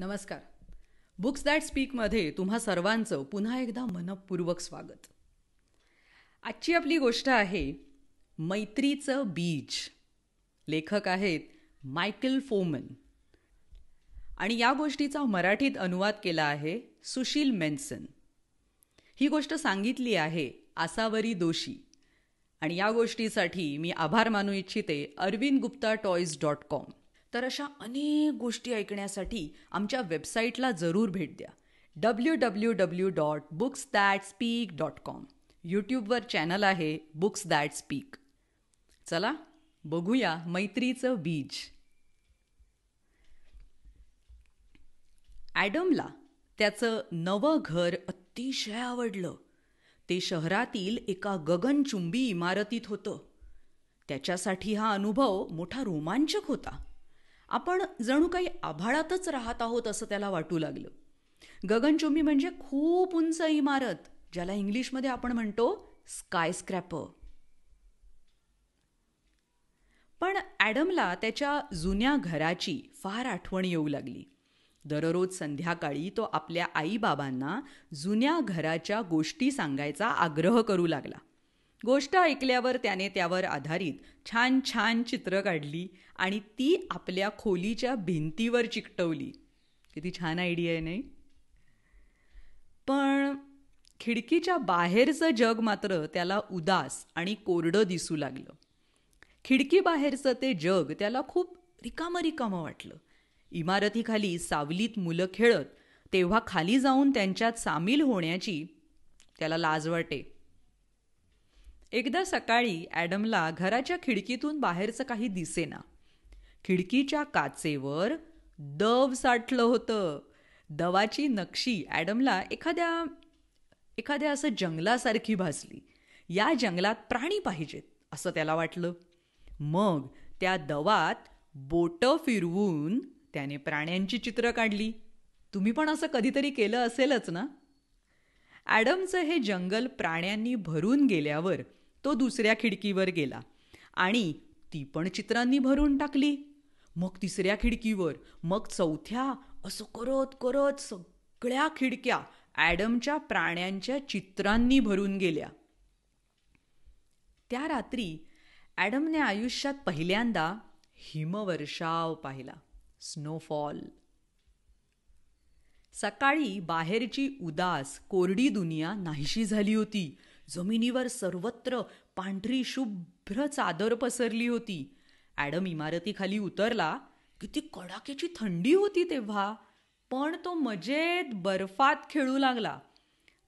नमस्कार books that स्पीकमध्ये तुम्हा सर्वांचं पुन्हा एकदा मनपूर्वक स्वागत आजची आपली गोष्ट आहे मैत्रीचं बीज लेखक आहेत मायकल फोमन आणि या गोष्टीचा मराठीत अनुवाद केला आहे सुशील मेन्सन ही गोष्ट सांगितली आहे आसावरी दोषी आणि या गोष्टीसाठी मी आभार मानू इच्छिते Arvind Gupta toys dot com तर अशा अनेक गोष्टी ऐकण्यासाठी आमच्या वेबसाईटला जरूर भेट द्या W W W dot books that speak dot com यूट्यूबवर चॅनल आहे बुक्स दॅट स्पीक चला बघूया मैत्रीचं बीज ॲडमला त्याचं नवं घर अतिशय आवडलं ते शहरातील एका गगनचुंबी इमारतीत होतं त्याच्यासाठी हा अनुभव मोठा रोमांचक होता आपण जणू काही आभाळातच राहत आहोत असं त्याला वाटू लागलं गगनचुंबी म्हणजे खूप उंच इमारत ज्याला इंग्लिशमध्ये आपण म्हणतो स्काय स्क्रॅपर पण ॲडमला त्याच्या जुन्या घराची फार आठवण येऊ लागली दररोज संध्याकाळी तो आपल्या आईबाबांना जुन्या घराच्या गोष्टी सांगायचा आग्रह करू लागला गोष्ट ऐकल्यावर त्याने त्यावर आधारित छान छान चित्र काढली आणि ती आपल्या खोलीच्या भिंतीवर चिकटवली किती छान आयडिया आहे नाही पण खिडकीच्या बाहेरचं जग मात्र त्याला उदास आणि कोरडं दिसू लागलं खिडकीबाहेरचं ते जग त्याला खूप रिकामं रिकामं वाटलं इमारतीखाली सावलीत मुलं खेळत तेव्हा खाली जाऊन त्यांच्यात सामील होण्याची त्याला लाज वाटे एकदा सकाळी ॲडमला घराच्या खिडकीतून बाहेरचं काही दिसेना खिडकीच्या काचेवर दव साठलं होतं दवाची नक्षी ॲडमला एखाद्या एखाद्या असं जंगलासारखी भासली या जंगलात प्राणी पाहिजेत असं त्याला वाटलं मग त्या दवात बोटं फिरवून त्याने प्राण्यांची चित्र काढली तुम्ही पण असं कधीतरी केलं असेलच ना ॲडमचं हे जंगल प्राण्यांनी भरून गेल्यावर तो दुसऱ्या खिडकीवर गेला आणि ती पण चित्रांनी भरून टाकली मग तिसऱ्या खिडकीवर मग चौथ्या असं करत करत सगळ्या खिडक्या ॲडमच्या प्राण्यांच्या चित्रांनी भरून गेल्या त्या रात्री ॲडमने आयुष्यात पहिल्यांदा हिमवर्षाव पाहिला स्नोफॉल सकाळी बाहेरची उदास कोरडी दुनिया नाहीशी झाली होती जमिनीवर सर्वत्र पांढरी शुभ्र चादर पसरली होती ॲडम इमारतीखाली उतरला किती कडाक्याची थंडी होती तेव्हा पण तो मजेत बर्फात खेळू लागला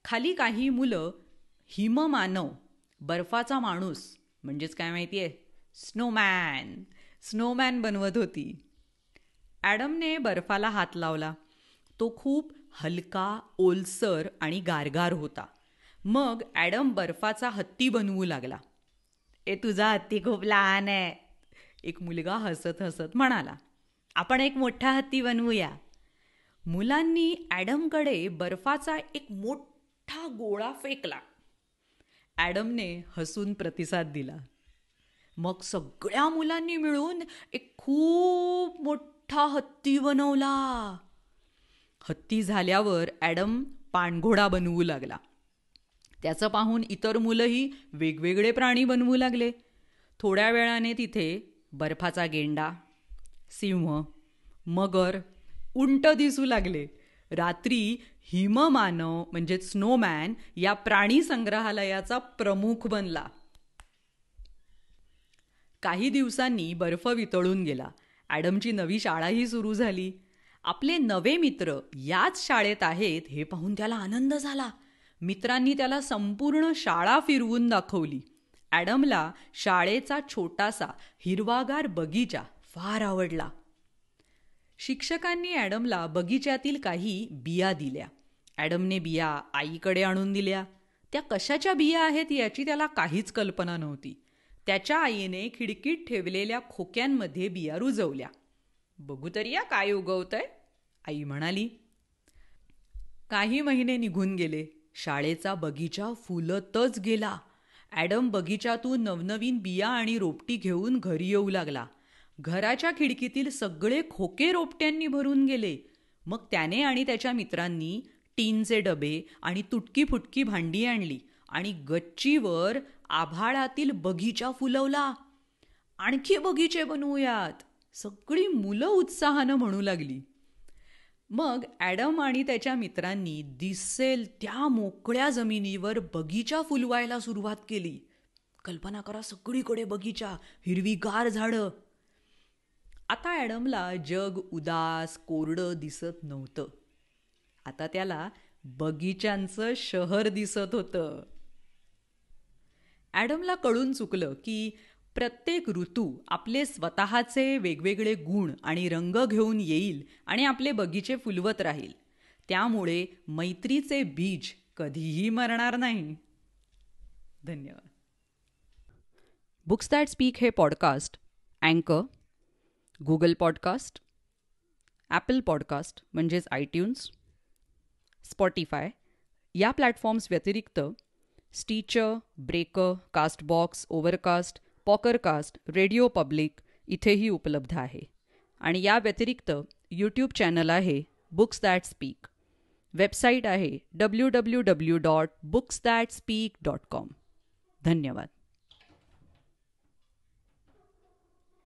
खाली काही मुलं हिममानव बर्फाचा माणूस म्हणजेच काय माहिती आहे स्नोमॅन स्नोमॅन बनवत होती ॲडमने बर्फाला हात लावला तो खूप हलका ओलसर आणि गारगार होता मग ॲडम बर्फाचा हत्ती बनवू लागला ए तुझा हत्ती खूप लहान आहे एक मुलगा हसत हसत म्हणाला आपण एक मोठा हत्ती बनवूया मुलांनी ॲडमकडे बर्फाचा एक मोठा गोळा फेकला ॲडमने हसून प्रतिसाद दिला मग सगळ्या मुलांनी मिळून एक खूप मोठा हत्ती बनवला हत्ती झाल्यावर ॲडम पाणघोडा बनवू लागला त्याचं पाहून इतर मुलंही वेगवेगळे प्राणी बनवू लागले थोड्या वेळाने तिथे बर्फाचा गेंडा सिंह मगर उंट दिसू लागले रात्री हिममानव म्हणजे स्नोमॅन या प्राणी संग्रहालयाचा प्रमुख बनला काही दिवसांनी बर्फ वितळून गेला ॲडमची नवी शाळाही सुरू झाली आपले नवे मित्र याच शाळेत आहेत हे पाहून त्याला आनंद झाला मित्रांनी त्याला संपूर्ण शाळा फिरवून दाखवली ॲडमला शाळेचा छोटासा हिरवागार बगीचा फार आवडला शिक्षकांनी ॲडमला बगीच्यातील काही बिया दिल्या ॲडमने बिया आईकडे आणून दिल्या त्या कशाच्या बिया आहेत याची त्याला काहीच कल्पना नव्हती त्याच्या आईने खिडकीत ठेवलेल्या खोक्यांमध्ये बिया रुजवल्या बघू तर या काय उगवतंय आई म्हणाली काही महिने निघून गेले शाळेचा बगीचा फुलतच गेला ॲडम बगीचातून नवनवीन बिया आणि रोपटी घेऊन घरी येऊ लागला घराच्या खिडकीतील सगळे खोके रोपट्यांनी भरून गेले मग त्याने आणि त्याच्या मित्रांनी टीनचे डबे आणि तुटकी फुटकी भांडी आणली आणि गच्चीवर आभाळातील बगीचा फुलवला आणखी बगीचे बनवूयात सगळी मुलं उत्साहानं म्हणू लागली मग ॲडम आणि त्याच्या मित्रांनी दिसेल त्या मोकळ्या जमिनीवर बगीचा फुलवायला सुरुवात केली कल्पना करा सगळीकडे बगीचा हिरवीगार झाडं आता ॲडमला जग उदास कोरडं दिसत नव्हतं आता त्याला बगीचांचं शहर दिसत होतं ॲडमला कळून चुकलं की प्रत्येक ऋतू आपले स्वतःचे वेगवेगळे गुण आणि रंग घेऊन येईल आणि आपले बगीचे फुलवत राहील त्यामुळे मैत्रीचे बीज कधीही मरणार नाही धन्यवाद बुक्स दॅट स्पीक हे पॉडकास्ट अँकर गुगल पॉडकास्ट ॲपल पॉडकास्ट म्हणजेच आयट्यून्स स्पॉटीफाय या प्लॅटफॉर्म्स व्यतिरिक्त Stitcher Breaker Castbox Overcast Pocketcasts radio public इथेही उपलब्ध आहे आणि या व्यतिरिक्त यूट्यूब चॅनल आहे बुक्स दॅट स्पीक वेबसाईट आहे W W W dot books that speak dot com धन्यवाद